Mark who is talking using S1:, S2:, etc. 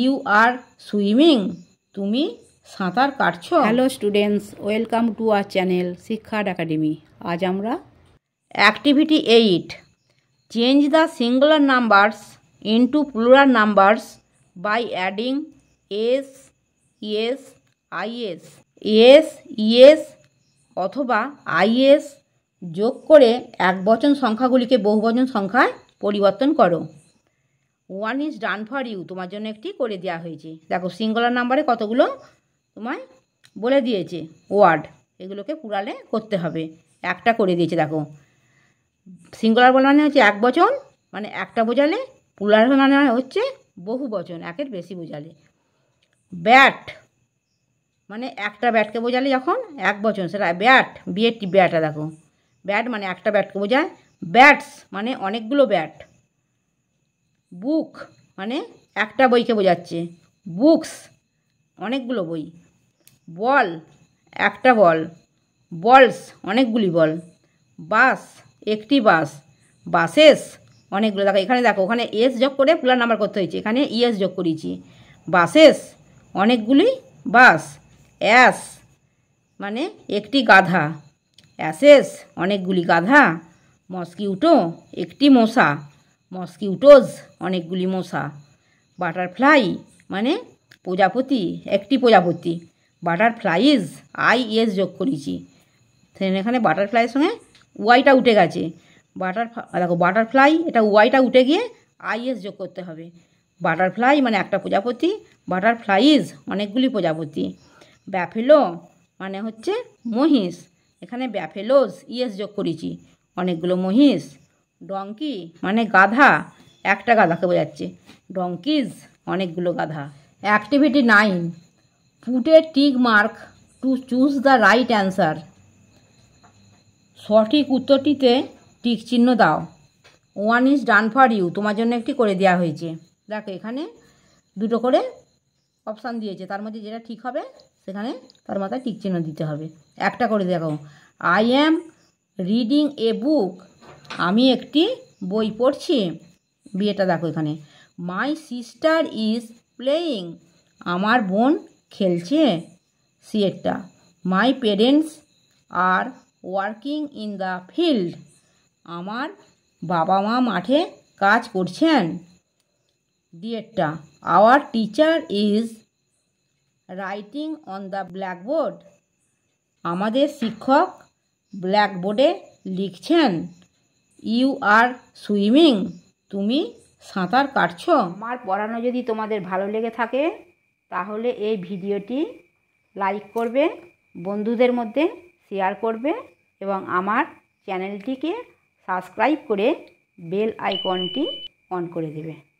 S1: you R swimming তুমি সাঁতার কাটছ hello students welcome to our channel শিক্ষার একাডেমি আজ আমরা activity eight change the singular numbers into plural numbers by adding S ES IES S ES অথবা IES যোগ করে এক বচন সংখ্যাগুলিকে বহুবচন সংখ্যায় পরিবর্তন করো one is done for you তোমার জন্য একটি করে দেওয়া হয়েছে দেখো সিঙ্গুলার নাম্বারে কতগুলো তোমায় বলে দিয়েছে ওয়ার্ড এগুলোকে পুরালে করতে হবে একটা করে দিয়েছে দেখো সিঙ্গুলার বলে মানে হচ্ছে এক বচন মানে একটা বোঝালে পুরাল মানে হচ্ছে বহু বচন একের বেশি বোঝালে ব্যাট মানে একটা ব্যাটকে বোঝালে যখন এক বচন সেটা ব্যাট বিয়ের ব্যাটা দেখো ব্যাট মানে একটা ব্যাটকে বোঝায় ব্যাটস মানে অনেকগুলো ব্যাট বুক মানে একটা বইকে বোঝাচ্ছে বুকস অনেকগুলো বই বল একটা বল বলস অনেকগুলি বল বাস একটি বাস বাসেস অনেকগুলো দেখো এখানে দেখো ওখানে এস যোগ করে প্লার নাম্বার করতে হয়েছে এখানে ইএস যোগ করিয়েছি বাসেস অনেকগুলি বাস অ্যাস মানে একটি গাধা অ্যাসেস অনেকগুলি গাধা মস্কিউটো একটি মশা মস্কিউটোজ অনেকগুলি মশা বাটারফ্লাই মানে প্রজাপতি একটি প্রজাপতি বাটারফ্লাইজ আই এস যোগ করেছি এখানে বাটারফ্লাইয়ের সঙ্গে ওয়াইটা উঠে গেছে বাটার দেখো বাটারফ্লাই এটা ওয়াইটা উঠে গিয়ে আইএস যোগ করতে হবে বাটারফ্লাই মানে একটা প্রজাপতি বাটারফ্লাইজ অনেকগুলি প্রজাপতি ব্যাফেলো মানে হচ্ছে মহিষ এখানে ব্যাফেলোজ ইএস যোগ করেছি অনেকগুলো মহিষ ডঙ্কি মানে গাধা একটা গাধাকে বোঝাচ্ছে ডঙ্কিজ অনেকগুলো গাধা activity nine put a tick mark to choose the right answer সঠিক উত্তরটিতে টিক চিহ্ন দাও one is done for you তোমার জন্য একটি করে দেওয়া হয়েছে দেখো এখানে দুটো করে অপশান দিয়েছে তার মধ্যে যেটা ঠিক হবে সেখানে তার মাথায় টিক চিহ্ন দিতে হবে একটা করে দেখো আই অ্যাম রিডিং এ বুক আমি একটি বই পড়ছি বিয়েটা দেখো এখানে মাই সিস্টার ইজ প্লেয়িং আমার বোন খেলছে সিয়েরটা my parents are working in the field আমার বাবা মা মাঠে কাজ করছেন ডিয়েরটা our teacher is writing on the blackboard আমাদের শিক্ষক ব্ল্যাকবোর্ডে লিখছেন ইউ আর সুইমিং তুমি সাঁতার কাটছ আমার পড়ানো যদি তোমাদের ভালো লেগে থাকে তাহলে এই ভিডিওটি লাইক করবে বন্ধুদের মধ্যে শেয়ার করবে এবং আমার চ্যানেলটিকে সাবস্ক্রাইব করে বেল আইকনটি অন করে দেবে